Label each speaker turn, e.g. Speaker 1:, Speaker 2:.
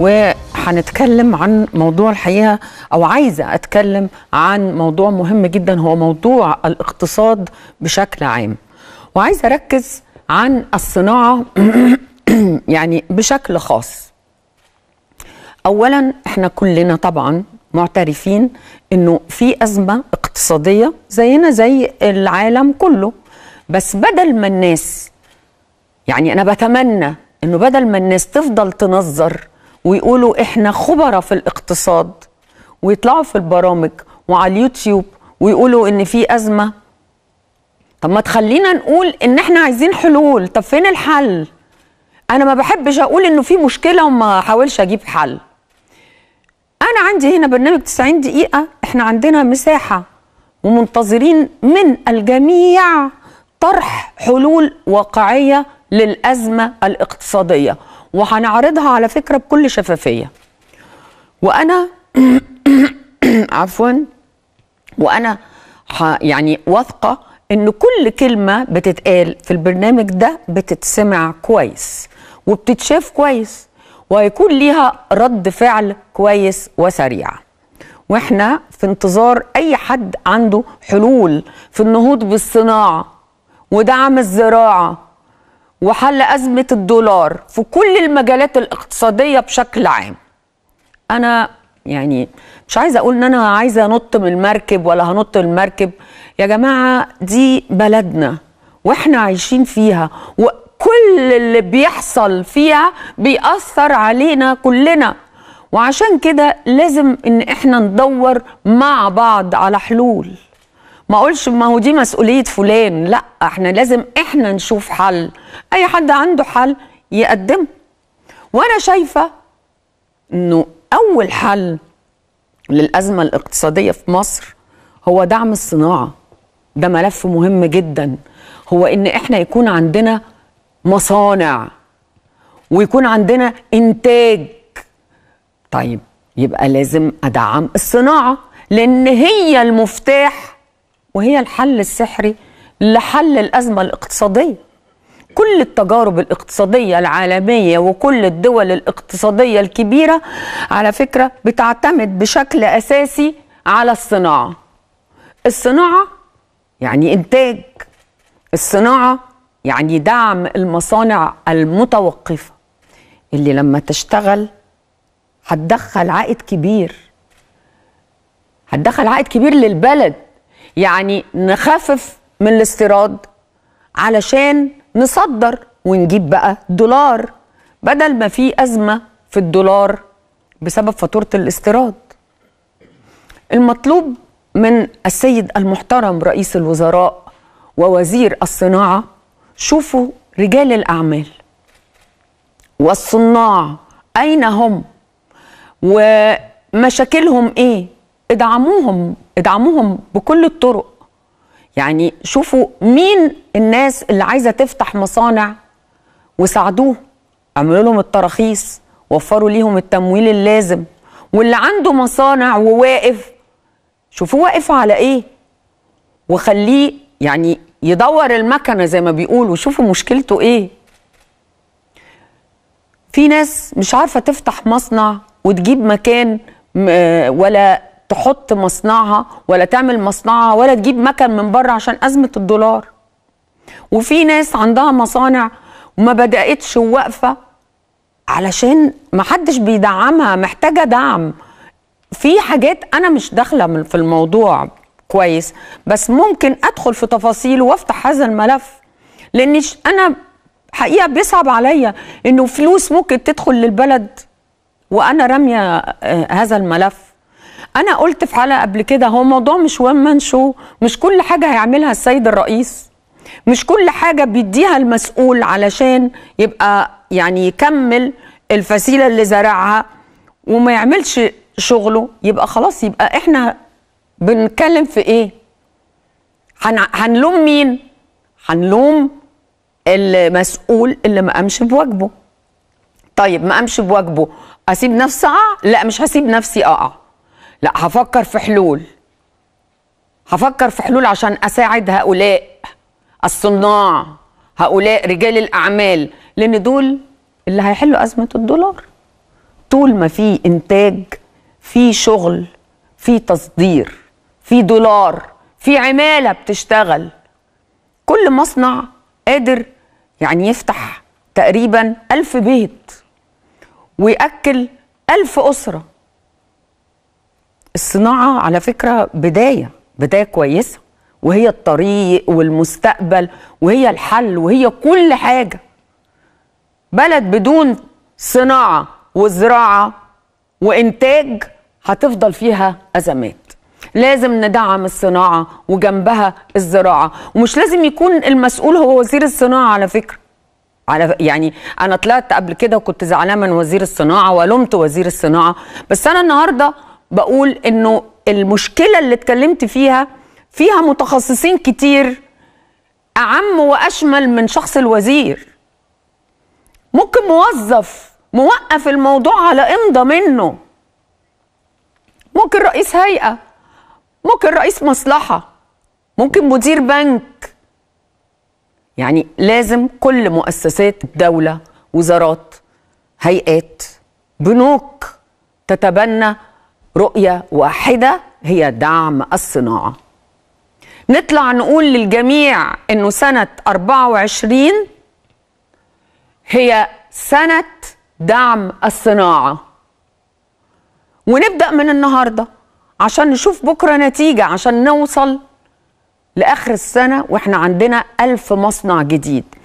Speaker 1: وهنتكلم عن موضوع الحقيقه او عايزه اتكلم عن موضوع مهم جدا هو موضوع الاقتصاد بشكل عام وعايزه اركز عن الصناعه يعني بشكل خاص اولا احنا كلنا طبعا معترفين انه في ازمه اقتصاديه زينا زي العالم كله بس بدل ما الناس يعني انا بتمنى انه بدل ما الناس تفضل تنظر ويقولوا احنا خبراء في الاقتصاد ويطلعوا في البرامج وعلى اليوتيوب ويقولوا ان في ازمه طب ما تخلينا نقول ان احنا عايزين حلول طب فين الحل انا ما بحبش اقول انه في مشكله وما احاولش اجيب حل انا عندي هنا برنامج 90 دقيقه احنا عندنا مساحه ومنتظرين من الجميع طرح حلول واقعيه للازمه الاقتصاديه وهنعرضها على فكره بكل شفافيه وانا عفوا وانا يعني واثقه ان كل كلمه بتتقال في البرنامج ده بتتسمع كويس وبتتشاف كويس وهيكون ليها رد فعل كويس وسريع واحنا في انتظار اي حد عنده حلول في النهوض بالصناعه ودعم الزراعه وحل أزمة الدولار في كل المجالات الاقتصادية بشكل عام أنا يعني مش عايزة أقول إن أنا عايزة أنط من المركب ولا هنط من المركب يا جماعة دي بلدنا وإحنا عايشين فيها وكل اللي بيحصل فيها بيأثر علينا كلنا وعشان كده لازم إن إحنا ندور مع بعض على حلول ما اقولش ما هو دي مسؤوليه فلان لا احنا لازم احنا نشوف حل اي حد عنده حل يقدمه وانا شايفه انه اول حل للازمه الاقتصاديه في مصر هو دعم الصناعه ده ملف مهم جدا هو ان احنا يكون عندنا مصانع ويكون عندنا انتاج طيب يبقى لازم ادعم الصناعه لان هي المفتاح وهي الحل السحري لحل الأزمة الاقتصادية كل التجارب الاقتصادية العالمية وكل الدول الاقتصادية الكبيرة على فكرة بتعتمد بشكل أساسي على الصناعة الصناعة يعني إنتاج الصناعة يعني دعم المصانع المتوقفة اللي لما تشتغل هتدخل عائد كبير هتدخل عائد كبير للبلد يعني نخفف من الاستيراد علشان نصدر ونجيب بقى دولار بدل ما في أزمة في الدولار بسبب فاتورة الاستيراد المطلوب من السيد المحترم رئيس الوزراء ووزير الصناعة شوفوا رجال الأعمال والصناع أين هم ومشاكلهم إيه ادعموهم ادعموهم بكل الطرق يعني شوفوا مين الناس اللي عايزه تفتح مصانع وساعدوه اعملوا لهم التراخيص وفروا ليهم التمويل اللازم واللي عنده مصانع وواقف شوفوا واقف على ايه وخليه يعني يدور المكنه زي ما بيقولوا شوفوا مشكلته ايه في ناس مش عارفه تفتح مصنع وتجيب مكان آه، ولا تحط مصنعها ولا تعمل مصنعها ولا تجيب مكن من بره عشان أزمة الدولار وفي ناس عندها مصانع وما بدأتش وواقفة علشان ما حدش بيدعمها محتاجة دعم في حاجات أنا مش داخلة في الموضوع كويس بس ممكن أدخل في تفاصيل وأفتح هذا الملف لأن أنا حقيقة بيصعب عليا إنه فلوس ممكن تدخل للبلد وأنا رامية آه، هذا الملف انا قلت في حلقه قبل كده هو موضوع مش وان مان شو مش كل حاجه هيعملها السيد الرئيس مش كل حاجه بيديها المسؤول علشان يبقى يعني يكمل الفسيله اللي زرعها وما يعملش شغله يبقى خلاص يبقى احنا بنتكلم في ايه هن... هنلوم مين هنلوم المسؤول اللي ما قامش بواجبه طيب ما قامش بواجبه اسيب نفسي اقع لا مش هسيب نفسي اقع لا هفكر في حلول هفكر في حلول عشان اساعد هؤلاء الصناع هؤلاء رجال الاعمال لان دول اللي هيحلوا ازمه الدولار طول ما في انتاج في شغل في تصدير في دولار في عماله بتشتغل كل مصنع قادر يعني يفتح تقريبا ألف بيت ويأكل ألف أسرة الصناعه على فكره بدايه بدايه كويسه وهي الطريق والمستقبل وهي الحل وهي كل حاجه بلد بدون صناعه وزراعه وانتاج هتفضل فيها ازمات لازم ندعم الصناعه وجنبها الزراعه ومش لازم يكون المسؤول هو وزير الصناعه على فكره على يعني انا طلعت قبل كده وكنت زعلانه من وزير الصناعه ولمت وزير الصناعه بس انا النهارده بقول انه المشكله اللي اتكلمت فيها فيها متخصصين كتير اعم واشمل من شخص الوزير ممكن موظف موقف الموضوع على امضى منه ممكن رئيس هيئه ممكن رئيس مصلحه ممكن مدير بنك يعني لازم كل مؤسسات الدوله وزارات هيئات بنوك تتبنى رؤية واحدة هي دعم الصناعة نطلع نقول للجميع انه سنة 24 هي سنة دعم الصناعة ونبدأ من النهاردة عشان نشوف بكرة نتيجة عشان نوصل لآخر السنة وإحنا عندنا ألف مصنع جديد